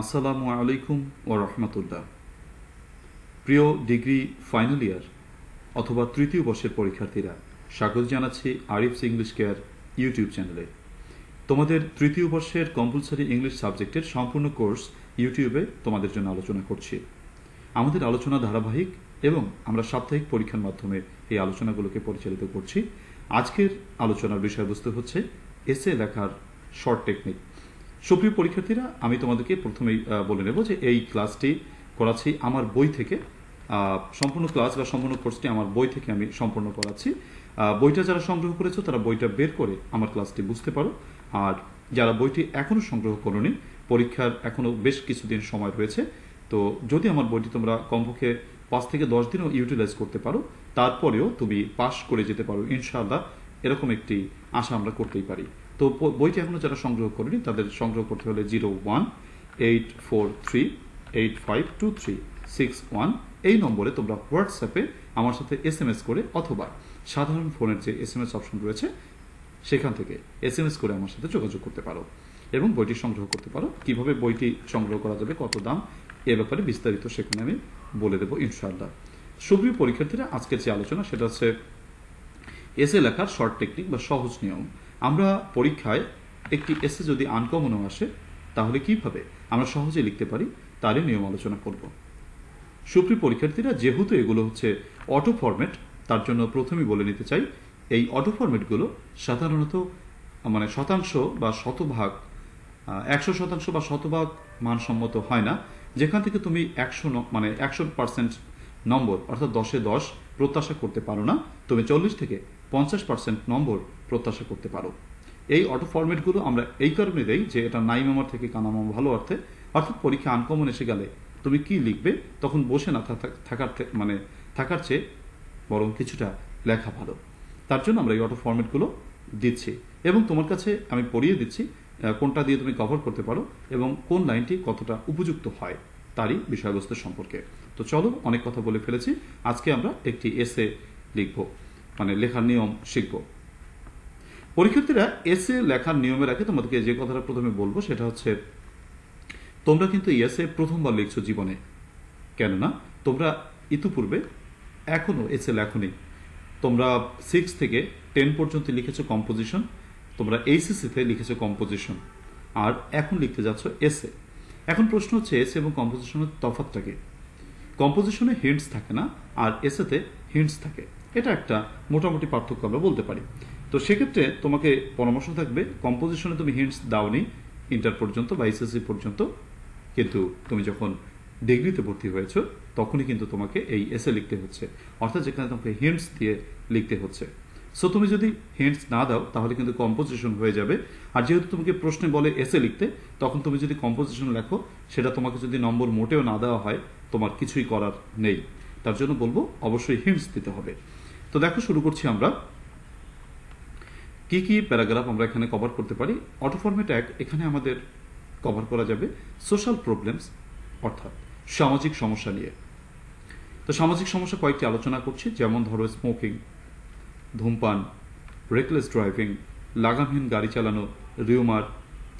আসসালামু আলাইকুম ও রহমতুল্লাহ প্রিয় ডিগ্রি ফাইনাল ইয়ার অথবা তৃতীয় বর্ষের পরীক্ষার্থীরা স্বাগত জানাচ্ছি আরিফস ইংলিশ কেয়ার ইউটিউব চ্যানেলে তোমাদের তৃতীয় বর্ষের কম্পালসারি ইংলিশ সাবজেক্টের সম্পূর্ণ কোর্স ইউটিউবে তোমাদের জন্য আলোচনা করছি আমাদের আলোচনা ধারাবাহিক এবং আমরা সাপ্তাহিক পরীক্ষার মাধ্যমে এই আলোচনাগুলোকে পরিচালিত করছি আজকের আলোচনার বিষয়বস্তু হচ্ছে এসে লেখার শর্ট টেকনিক সুপ্রিয় পরীক্ষার্থীরা আমি তোমাদেরকে প্রথমেই বলে নেব যে এই ক্লাসটি করাচ্ছি আমার বই থেকে সম্পূর্ণ ক্লাস বা সম্পূর্ণ কোর্সটি আমার বই থেকে আমি সম্পূর্ণ করাচ্ছি বইটা যারা সংগ্রহ করেছো তারা বইটা বের করে আমার ক্লাসটি বুঝতে পারো আর যারা বইটি এখনও সংগ্রহ করোনি পরীক্ষার এখনও বেশ কিছুদিন সময় রয়েছে তো যদি আমার বইটি তোমরা কমপক্ষে পাঁচ থেকে দশ দিনও ইউটিলাইজ করতে পারো তারপরেও তুমি পাশ করে যেতে পারো ইনশাআল্লাহ এরকম একটি আশা আমরা করতেই পারি তো বইটি এখনও যারা সংগ্রহ করেনি তাদের সংগ্রহ করতে হলে zero one eight four three eight five two three six one এই নম্বরে তোমরা হোয়াটসঅ্যাপে আমার সাথে এস এম এস করে অথবা সাধারণ ফোনের যে এস এম এস অপশন রয়েছে সেখান থেকে এস এম এস করে আমার সাথে যোগাযোগ করতে পারো এবং বইটি সংগ্রহ করতে পারো কিভাবে বইটি সংগ্রহ করা যাবে কত দাম এ ব্যাপারে বিস্তারিত সেখানে আমি বলে দেবো ইনশাআল্লাহ সুপ্রিয় পরীক্ষার্থীরা আজকের যে আলোচনা সেটা হচ্ছে এসে লেখার শর্ট টেকনিক বা সহজ নিয়ম আমরা পরীক্ষায় একটি এসে যদি আনকমনও আসে তাহলে কিভাবে আমরা সহজে লিখতে পারি তারই নিয়ম আলোচনা করব সুপ্রি পরীক্ষার্থীরা যেহেতু এগুলো হচ্ছে অটো ফরম্যাট তার জন্য প্রথমেই বলে নিতে চাই এই অটো ফরম্যাটগুলো সাধারণত মানে শতাংশ বা শতভাগ একশো শতাংশ বা শতভাগ মানসম্মত হয় না যেখান থেকে তুমি একশো মানে একশো পার্সেন্ট নম্বর অর্থাৎ দশে দশ প্রত্যাশা করতে পারো না তুমি চল্লিশ থেকে পঞ্চাশ পার্সেন্ট নম্বর প্রত্যাশা করতে পারো এই অটো ফর্মেটগুলো আমরা এই কারণে দেই যে এটা নাই মেমার থেকে কানামা ভালো অর্থে অর্থাৎ পরীক্ষা আনকমন এসে গেলে তুমি কি লিখবে তখন বসে না থাকার মানে থাকার চেয়ে বরং কিছুটা লেখা ভালো তার জন্য আমরা এই অটো ফর্মেটগুলো দিচ্ছি এবং তোমার কাছে আমি পড়িয়ে দিচ্ছি কোনটা দিয়ে তুমি কভার করতে পারো এবং কোন লাইনটি কতটা উপযুক্ত হয় তারই বিষয়বস্তু সম্পর্কে তো চলো অনেক কথা বলে ফেলেছি আজকে আমরা একটি এসে লিখব মানে লেখার নিয়ম শিখব পরীক্ষার্থীরা এসে লেখার নিয়মের আগে তোমাদেরকে যে কথাটা প্রথমে বলবো সেটা হচ্ছে তোমরা কিন্তু এসে প্রথমবার লিখছো জীবনে কেননা তোমরা ইতিপূর্বে এখনও এসে লেখনি তোমরা সিক্স থেকে টেন পর্যন্ত লিখেছো কম্পোজিশন তোমরা এইচএসিতে লিখেছো কম্পোজিশন আর এখন লিখতে যাচ্ছ এসে এখন প্রশ্ন হচ্ছে এসে এবং কম্পোজিশনের তফাতটা কি কম্পোজিশনে হিন্টস থাকে না আর এসেতে হিন্টস থাকে এটা একটা মোটামুটি পার্থক্য আমরা বলতে পারি তো সেক্ষেত্রে তোমাকে পরামর্শ থাকবে কম্পোজিশনে তুমি হিন্টস দাওনি ইন্টার পর্যন্ত বা এসএসসি পর্যন্ত কিন্তু তুমি যখন ডিগ্রিতে ভর্তি হয়েছ তখনই কিন্তু তোমাকে এই এসে লিখতে হচ্ছে অর্থাৎ যেখানে তোমাকে হিন্টস দিয়ে লিখতে হচ্ছে সো তুমি যদি হিন্টস না দাও তাহলে কিন্তু কম্পোজিশন হয়ে যাবে আর যেহেতু তোমাকে প্রশ্নে বলে এসে লিখতে তখন তুমি যদি কম্পোজিশন লেখো সেটা তোমাকে যদি নম্বর মোটেও না দেওয়া হয় তোমার কিছুই করার নেই তার জন্য বলবো অবশ্যই হিন্টস দিতে হবে তো দেখো শুরু করছি আমরা কি কি প্যারাগ্রাফ আমরা এখানে কভার করতে পারি অটো ফর্মে ট্যাগ এখানে আমাদের কভার করা যাবে সোশ্যাল প্রবলেমস অর্থাৎ সামাজিক সমস্যা নিয়ে তো সামাজিক সমস্যা কয়েকটি আলোচনা করছি যেমন ধরো স্মোকিং ধূমপান রেকলেস ড্রাইভিং লাগামহীন গাড়ি চালানো rumour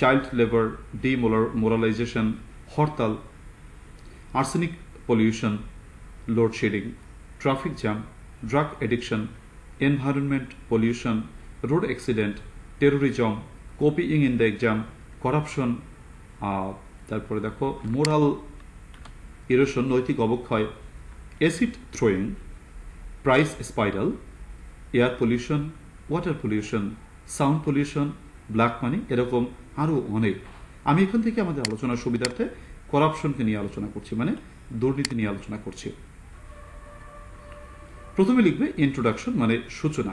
child labour demoralisation hartal arsenic pollution load shedding traffic jam drug addiction environment pollution road accident terrorism copying in the exam corruption তারপরে দেখো মোরাল ইরোশন নৈতিক অবক্ষয় acid throwing price spiral air pollution water pollution sound pollution black money এরকম আরও অনেক আমি এখান থেকে আমাদের আলোচনার সুবিধার্থে করাপশনকে নিয়ে আলোচনা করছি মানে দুর্নীতি নিয়ে আলোচনা করছি প্রথমে লিখবে ইন্ট্রোডাকশন মানে সূচনা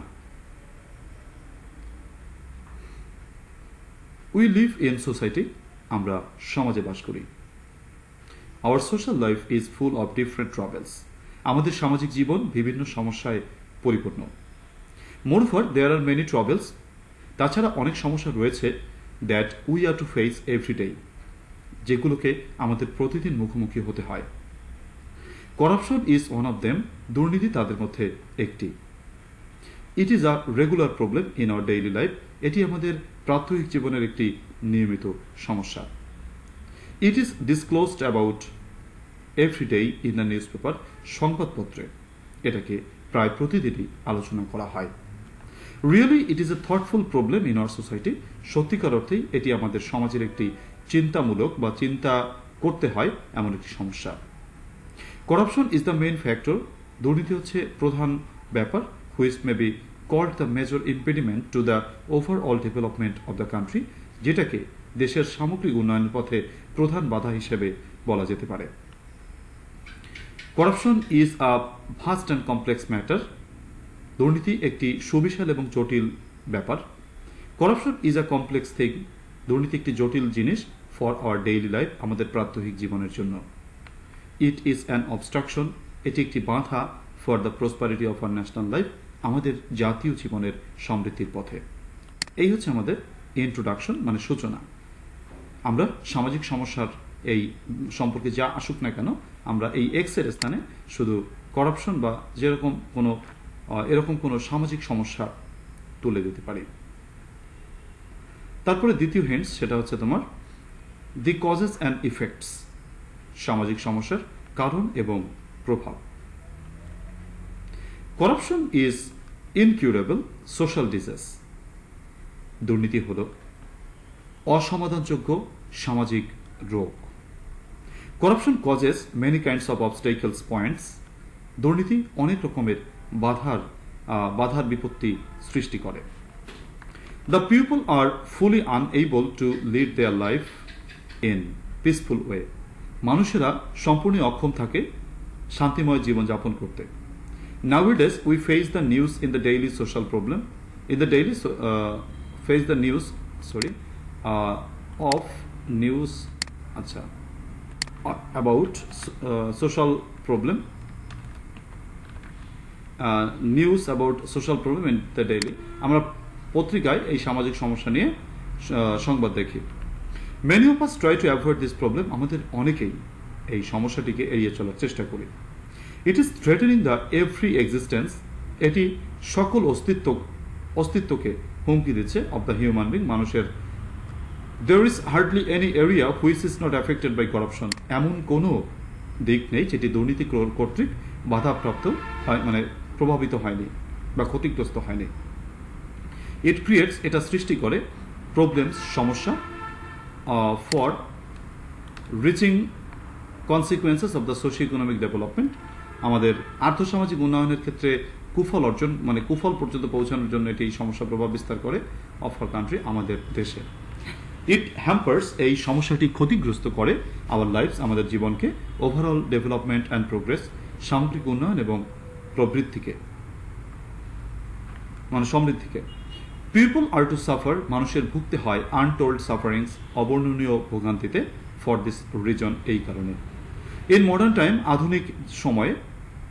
উই লিভ ইন সোসাইটি আমরা সমাজে বাস করি our social life is full of different troubles আমাদের সামাজিক জীবন বিভিন্ন সমস্যায় পরিপূর্ণ for there are many troubles তাছাড়া অনেক সমস্যা রয়েছে that we are to face everyday যেগুলোকে আমাদের প্রতিদিন মুখোমুখি হতে হয় corruption is one of them দুর্নীতি তাদের মধ্যে একটি it is a regular problem in our daily life এটি আমাদের প্রাত্যহিক জীবনের একটি নিয়মিত সমস্যা it is disclosed about everyday in the newspaper সংবাদপত্রে এটাকে প্রায় প্রতিদিনই আলোচনা করা হয় really it is a thoughtful problem in our society সত্যিকার অর্থেই এটি আমাদের সমাজের একটি চিন্তামূলক বা চিন্তা করতে হয় এমন একটি সমস্যা corruption is the main factor দুর্নীতি হচ্ছে প্রধান ব্যাপার which may be called the major impediment to the overall development of the country যেটাকে দেশের সামগ্রিক উন্নয়নের পথে প্রধান বাধা হিসেবে বলা যেতে পারে corruption is a vast and complex matter দুর্নীতি একটি সুবিশাল এবং জটিল ব্যাপার corruption is a complex thing দুর্নীতি একটি জটিল জিনিস ফর আওয়ার ডেইলি লাইফ আমাদের প্রাত্যহিক জীবনের জন্য ইট ইজ অ্যান অবস্ট্রাকশন এটি একটি বাধা for the prosperity of our national life আমাদের জাতীয় জীবনের সমৃদ্ধির পথে এই হচ্ছে আমাদের ইন্ট্রোডাকশন মানে সূচনা আমরা সামাজিক সমস্যার এই সম্পর্কে যা আসুক না কেন আমরা এই এক্সের স্থানে শুধু করাপশন বা যেরকম কোনো এরকম কোনো সামাজিক সমস্যা তুলে দিতে পারি তারপরে দ্বিতীয় হেন্ডস সেটা হচ্ছে তোমার দি কজেস অ্যান্ড ইফেক্টস সামাজিক সমস্যার কারণ এবং প্রভাব corruption is incurable social disease দুর্নীতি হল অসমাধানযোগ্য সামাজিক রোগ corruption causes many kinds of obstacles points দুর্নীতি অনেক রকমের বাধার বাধার বিপত্তি সৃষ্টি করে the people are fully unable to lead their life in peaceful way মানুষেরা সম্পূর্ণ অক্ষম থাকে শান্তিময় জীবনযাপন করতে nowadays we face the news in the daily social problem in the daily face the news sorry of news আচ্ছা about social problem news about social problem in the daily আমরা পত্রিকায় এই সামাজিক সমস্যা নিয়ে সংবাদ দেখি many of us try to avoid this problem আমাদের অনেকেই এই সমস্যাটিকে এড়িয়ে চলার চেষ্টা করি it is threatening the every existence এটি সকল অস্তিত্ব অস্তিত্বকে হুমকি দিচ্ছে অব দ্য হিউম্যান বিং মানুষের there is hardly any area which is not affected by corruption এমন কোনো দিক নেই যেটি দুর্নীতি কর্তৃক বাধাপ্রাপ্ত হয় মানে প্রভাবিত হয়নি বা ক্ষতিগ্রস্ত হয়নি ইট ক্রিয়েটস এটা সৃষ্টি করে প্রবলেমস সমস্যা far reaching consequences of the socio economic development আমাদের আর্থসামাজিক উন্নয়নের ক্ষেত্রে কুফল অর্জন মানে কুফল পর্যন্ত পৌঁছানোর জন্য এটি এই সমস্যা প্রভাব বিস্তার করে অফ আর কান্ট্রি আমাদের দেশে ইট হ্যাম্পার্স এই সমস্যাটি ক্ষতিগ্রস্ত করে আওয়ার লাইফস আমাদের জীবনকে ওভারঅল ডেভেলপমেন্ট অ্যান্ড প্রোগ্রেস সামগ্রিক উন্নয়ন এবং প্রবৃত্তিকে মানে সমৃদ্ধিকে পিপল আর টু সাফার মানুষের ভুগতে হয় আনটোল্ড সাফারিংস অবর্ণনীয় ভোগান্তিতে ফর দিস রিজন এই কারণে ইন মডার্ন টাইম আধুনিক সময়ে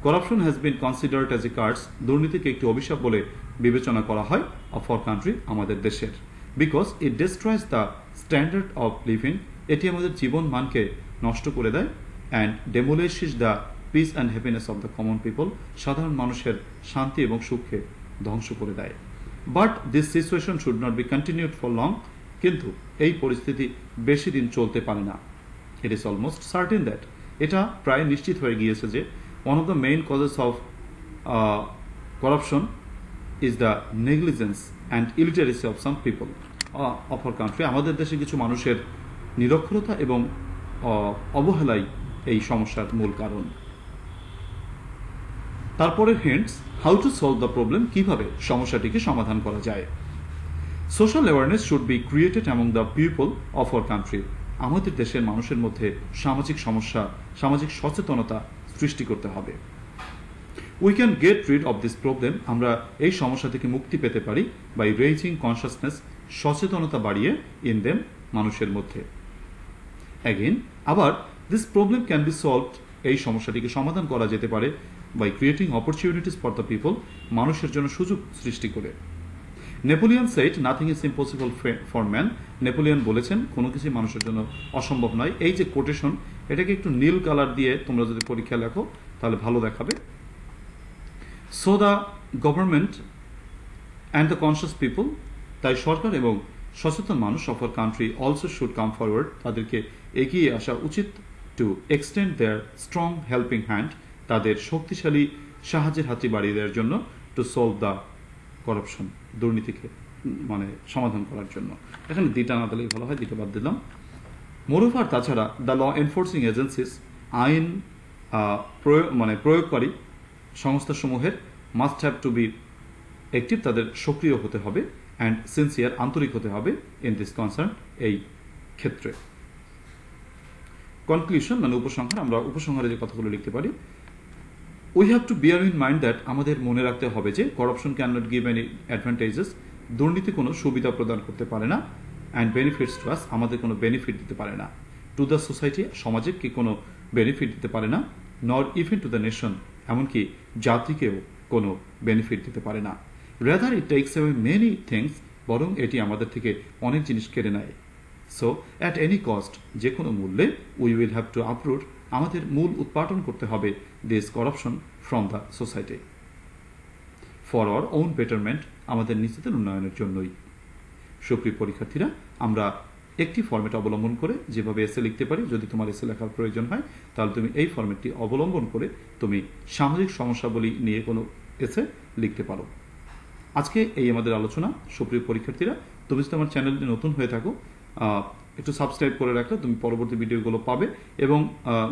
corruption has been considered as a curse দুর্নীতিকে একটি অভিশাপ বলে বিবেচনা করা হয় অফ ফর কান্ট্রি আমাদের দেশের because it destroys the standard of living এটি আমাদের জীবন মানকে নষ্ট করে দেয় and demolishes the peace and happiness of the common people সাধারণ মানুষের শান্তি এবং সুখকে ধ্বংস করে দেয় but this situation should not be continued for long কিন্তু এই পরিস্থিতি বেশি দিন চলতে পারে না it is almost certain that এটা প্রায় নিশ্চিত হয়ে গিয়েছে যে one of the main causes of corruption is the negligence and illiteracy of some people of our country আমাদের দেশে কিছু মানুষের নিরক্ষরতা এবং uh, অবহেলাই এই সমস্যার মূল কারণ তারপরে hence how to solve the problem কিভাবে সমস্যাটিকে সমাধান করা যায় social awareness should be created among the people of our country আমাদের দেশের মানুষের মধ্যে সামাজিক সমস্যা সামাজিক সচেতনতা সৃষ্টি করতে হবে we can get rid of this problem আমরা এই সমস্যা থেকে মুক্তি পেতে পারি বাই রেইজিং কনসাসনেস সচেতনতা বাড়িয়ে ইন দেম মানুষের মধ্যে অ্যাগেন আবার this problem can be solved এই সমস্যাটিকে সমাধান করা যেতে পারে by creating opportunities for the people মানুষের জন্য সুযোগ সৃষ্টি করে Napoleon said nothing is impossible for man Napoleon বলেছেন কোনো কিছুই মানুষের জন্য অসম্ভব নয় এই যে কোটেশন এটাকে একটু নীল কালার দিয়ে তোমরা যদি পরীক্ষা লেখো তাহলে ভালো দেখাবে so the government and the conscious people তাই সরকার এবং সচেতন মানুষ of our country also should come forward তাদেরকে এগিয়ে আসা উচিত to extend their strong helping hand তাদের শক্তিশালী সাহায্যের হাতে বাড়িয়ে দেওয়ার জন্য টু সলভ দ্য করাপশন দুর্নীতিকে মানে সমাধান করার জন্য এখানে দুইটা না দিলেই ভালো হয় দুইটা বাদ দিলাম মোরোভার তাছাড়া দ্য ল এনফোর্সিং এজেন্সিস আইন প্রয়োগ মানে প্রয়োগকারী সংস্থাসমূহের must have to be active তাদের সক্রিয় হতে হবে অ্যান্ড সিনসিয়ার আন্তরিক হতে হবে ইন দিস কনসার্ন এই ক্ষেত্রে কনক্লুশন মানে উপসংহার আমরা উপসংহারে যে কথাগুলো লিখতে পারি we have to bear in mind that আমাদের মনে রাখতে হবে যে corruption can not give any advantages দুর্নীতি কোনো সুবিধা প্রদান করতে পারে না অ্যান্ড বেনিফিটস টু আস আমাদের কোনো বেনিফিট দিতে পারে না টু দ্য সোসাইটি সমাজে কি কোনো বেনিফিট দিতে পারে না নর ইভেন টু দ্য নেশন এমনকি জাতিকেও কোনো বেনিফিট দিতে পারে না rather it takes away many things বরং এটি আমাদের থেকে অনেক জিনিস কেড়ে নেয় সো অ্যাট এনি কস্ট যে কোনো মূল্যে we will have to approve আমাদের মূল উৎপাদন করতে হবে this corruption from the society for our own betterment আমাদের নিজেদের উন্নয়নের জন্যই সুপ্রিয় পরীক্ষার্থীরা আমরা একটি ফর্মেট অবলম্বন করে যেভাবে এসে লিখতে পারি যদি তোমার এসে লেখার প্রয়োজন হয় তাহলে তুমি এই ফর্মেটটি অবলম্বন করে তুমি সামাজিক সমস্যাবলী নিয়ে কোনো এসে লিখতে পারো আজকে এই আমাদের আলোচনা সুপ্রিয় পরীক্ষার্থীরা তুমি যদি আমার চ্যানেলটি নতুন হয়ে থাকো একটু সাবস্ক্রাইব করে রাখলে তুমি পরবর্তী ভিডিওগুলো পাবে এবং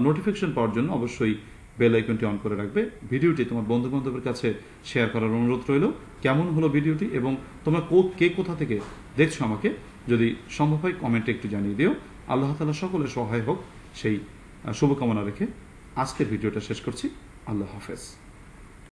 নোটিফিকেশন পাওয়ার জন্য অবশ্যই বেল আইকনটি অন করে রাখবে ভিডিওটি তোমার বন্ধু বান্ধবের কাছে শেয়ার করার অনুরোধ রইল কেমন হলো ভিডিওটি এবং তোমরা কে কোথা থেকে দেখছো আমাকে যদি সম্ভব হয় কমেন্টে একটু জানিয়ে দিও আল্লাহ তালা সকলের সহায় হোক সেই শুভকামনা রেখে আজকের ভিডিওটা শেষ করছি আল্লাহ হাফেজ